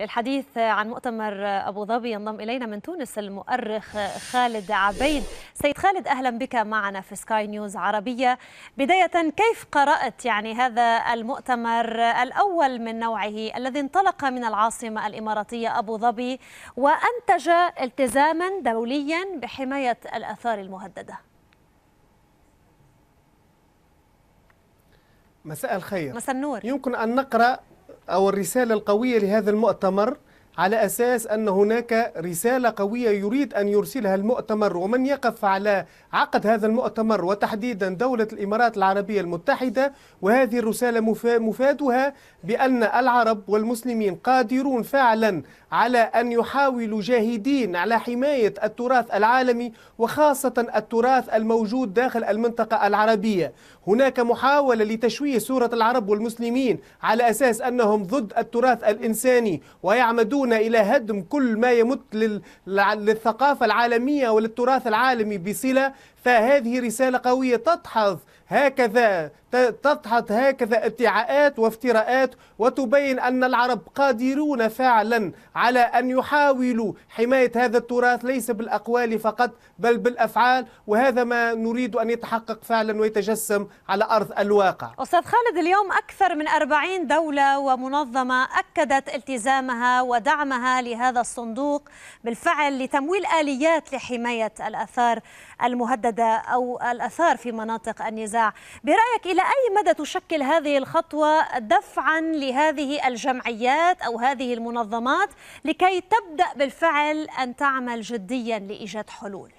للحديث عن مؤتمر أبو ظبي ينضم إلينا من تونس المؤرخ خالد عبيد سيد خالد أهلا بك معنا في سكاي نيوز عربية بداية كيف قرأت يعني هذا المؤتمر الأول من نوعه الذي انطلق من العاصمة الإماراتية أبو ظبي وأنتج التزاما دوليا بحماية الآثار المهددة مساء الخير مساء النور يمكن أن نقرأ أو الرسالة القوية لهذا المؤتمر على أساس أن هناك رسالة قوية يريد أن يرسلها المؤتمر ومن يقف على عقد هذا المؤتمر وتحديدا دولة الإمارات العربية المتحدة وهذه الرسالة مفادها بأن العرب والمسلمين قادرون فعلا على أن يحاولوا جاهدين على حماية التراث العالمي وخاصة التراث الموجود داخل المنطقة العربية هناك محاولة لتشويه صورة العرب والمسلمين على أساس أنهم ضد التراث الإنساني ويعمدون إلى هدم كل ما يمت للثقافة العالمية وللتراث العالمي بصلة فهذه رسالة قوية تدحض هكذا تضحط هكذا ادعاءات وافتراءات وتبين أن العرب قادرون فعلا على أن يحاولوا حماية هذا التراث ليس بالأقوال فقط بل بالأفعال وهذا ما نريد أن يتحقق فعلا ويتجسم على أرض الواقع أستاذ خالد اليوم أكثر من 40 دولة ومنظمة أكدت التزامها ودعمها لهذا الصندوق بالفعل لتمويل آليات لحماية الأثار المهددة أو الأثار في مناطق النزاع برأيك إلى أي مدى تشكل هذه الخطوة دفعا لهذه الجمعيات أو هذه المنظمات لكي تبدأ بالفعل أن تعمل جديا لإيجاد حلول؟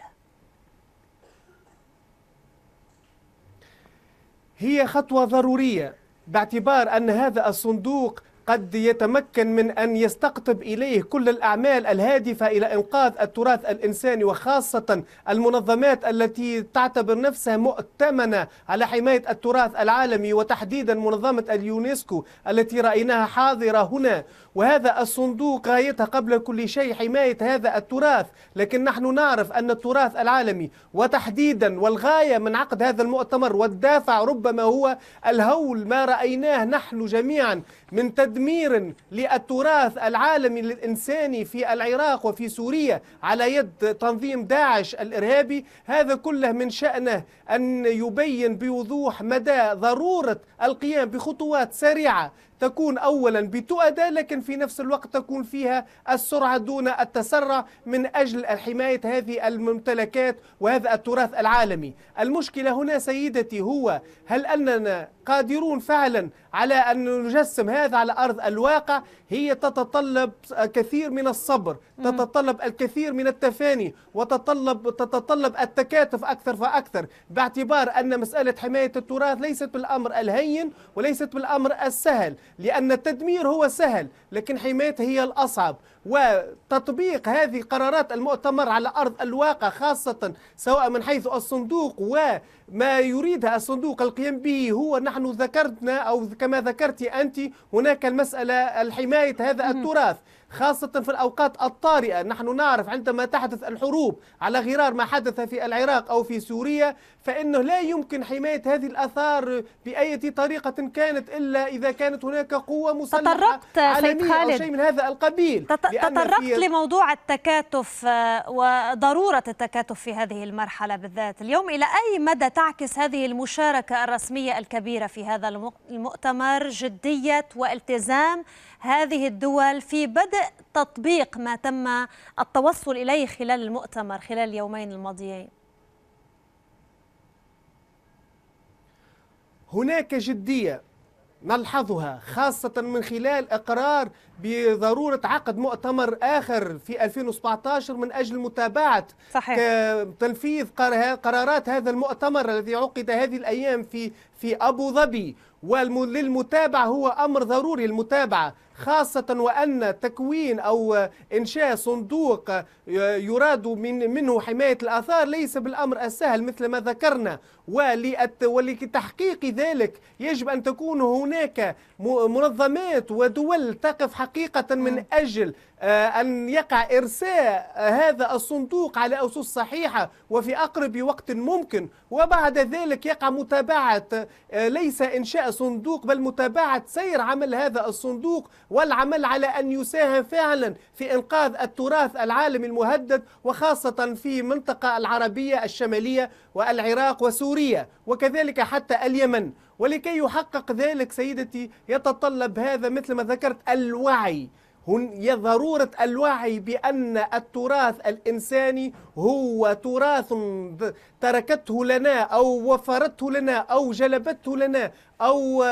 هي خطوة ضرورية باعتبار أن هذا الصندوق قد يتمكن من أن يستقطب إليه كل الأعمال الهادفة إلى إنقاذ التراث الإنساني وخاصة المنظمات التي تعتبر نفسها مؤتمنة على حماية التراث العالمي وتحديدا منظمة اليونسكو التي رأيناها حاضرة هنا وهذا الصندوق غايتها قبل كل شيء حماية هذا التراث لكن نحن نعرف أن التراث العالمي وتحديدا والغاية من عقد هذا المؤتمر والدافع ربما هو الهول ما رأيناه نحن جميعا من تد تدمير للتراث العالمي الإنساني في العراق وفي سوريا على يد تنظيم داعش الإرهابي هذا كله من شأنه أن يبين بوضوح مدى ضرورة القيام بخطوات سريعة تكون أولا بتؤدى لكن في نفس الوقت تكون فيها السرعة دون التسرع من أجل حماية هذه الممتلكات وهذا التراث العالمي المشكلة هنا سيدتي هو هل أننا قادرون فعلا على أن نجسم هذا على أرض الواقع هي تتطلب كثير من الصبر تتطلب الكثير من التفاني وتتطلب تتطلب التكاتف أكثر فأكثر باعتبار أن مسألة حماية التراث ليست بالأمر الهين وليست بالأمر السهل لأن التدمير هو سهل لكن حمايته هي الأصعب وتطبيق هذه قرارات المؤتمر على أرض الواقع خاصة سواء من حيث الصندوق وما يريدها الصندوق القيام به هو نحن ذكرنا أو كما ذكرت أنت هناك المسألة الحماية هذا التراث خاصة في الأوقات الطارئة نحن نعرف عندما تحدث الحروب على غرار ما حدث في العراق أو في سوريا فإنه لا يمكن حماية هذه الأثار بأي طريقة كانت إلا إذا كانت هناك قوة مسلحة تطرقت عالمية خالد. أو شيء من هذا القبيل تطرقت لموضوع التكاتف آه، وضرورة التكاتف في هذه المرحلة بالذات اليوم إلى أي مدى تعكس هذه المشاركة الرسمية الكبيرة في هذا المؤتمر جدية والتزام هذه الدول في بدء تطبيق ما تم التوصل إليه خلال المؤتمر خلال اليومين الماضيين هناك جدية نلحظها خاصة من خلال إقرار بضرورة عقد مؤتمر آخر في 2017 من أجل متابعة صحيح. تنفيذ قرارات هذا المؤتمر الذي عقد هذه الأيام في في أبو ظبي وللمتابعة هو أمر ضروري المتابعة خاصة وأن تكوين أو إنشاء صندوق يراد من منه حماية الآثار ليس بالأمر السهل مثل ما ذكرنا ولتحقيق ذلك يجب أن تكون هناك منظمات ودول تقف حقيقة من نعم. أجل آه، أن يقع إرساء هذا الصندوق على أسس صحيحة وفي أقرب وقت ممكن وبعد ذلك يقع متابعة آه، ليس إنشاء صندوق بل متابعة سير عمل هذا الصندوق والعمل على أن يساهم فعلا في إنقاذ التراث العالمي المهدد وخاصة في منطقة العربية الشمالية والعراق وسوريا وكذلك حتى اليمن ولكي يحقق ذلك سيدتي يتطلب هذا مثل ما ذكرت الوعي هن ضرورة الوعي بأن التراث الإنساني هو تراث تركته لنا أو وفرته لنا أو جلبته لنا أو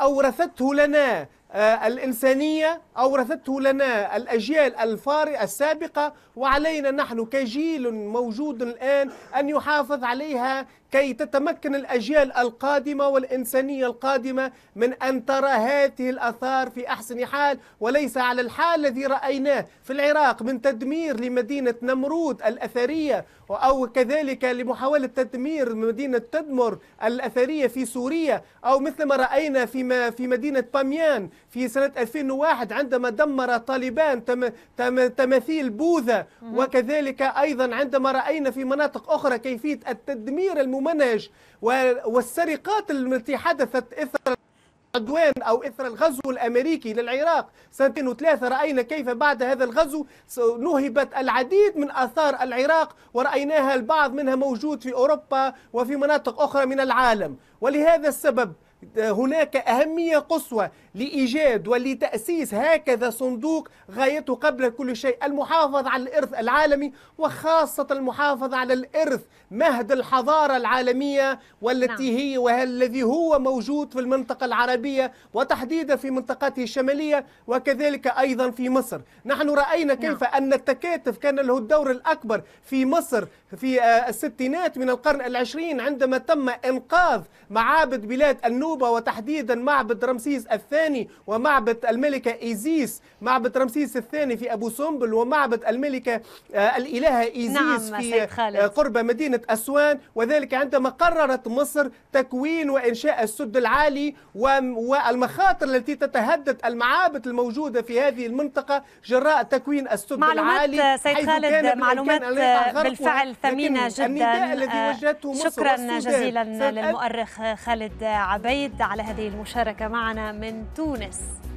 أورثته لنا آه، الإنسانية أورثته لنا الأجيال الفار السابقة وعلينا نحن كجيل موجود الآن أن يحافظ عليها كي تتمكن الأجيال القادمة والإنسانية القادمة من أن ترى هذه الأثار في أحسن حال وليس على الحال الذي رأيناه في العراق من تدمير لمدينة نمرود الأثرية أو كذلك لمحاولة تدمير مدينة تدمر الأثرية في سوريا أو مثل ما رأينا في مدينة باميان في سنة 2001 عندما دمر طالبان تم تم تماثيل بوذا وكذلك أيضا عندما رأينا في مناطق أخرى كيفية التدمير الممنهج والسرقات التي حدثت إثر العدوان أو إثر الغزو الأمريكي للعراق سنة 2003 رأينا كيف بعد هذا الغزو نهبت العديد من آثار العراق ورأيناها البعض منها موجود في أوروبا وفي مناطق أخرى من العالم ولهذا السبب هناك أهمية قصوى لإيجاد ولتأسيس هكذا صندوق غايته قبل كل شيء المحافظة على الإرث العالمي وخاصة المحافظة على الإرث مهد الحضارة العالمية والتي نعم. هي والذي هو موجود في المنطقة العربية وتحديدا في منطقته الشمالية وكذلك أيضا في مصر نحن رأينا نعم. كيف نعم. أن التكاتف كان له الدور الأكبر في مصر في آه، الستينات من القرن العشرين عندما تم إنقاذ معابد بلاد النوبة وتحديدا معبد رمسيس الثاني الثاني ومعبد الملكة إيزيس معبد رمسيس الثاني في أبو سمبل ومعبد الملكة آه، الإلهة إيزيس نعم في قرب مدينة أسوان وذلك عندما قررت مصر تكوين وإنشاء السد العالي والمخاطر التي تتهدد المعابد الموجودة في هذه المنطقة جراء تكوين السد معلومات العالي سيد خالد معلومات بالفعل ثمينة جدا آه، شكرا جزيلا للمؤرخ خالد عبيد على هذه المشاركة معنا من تونس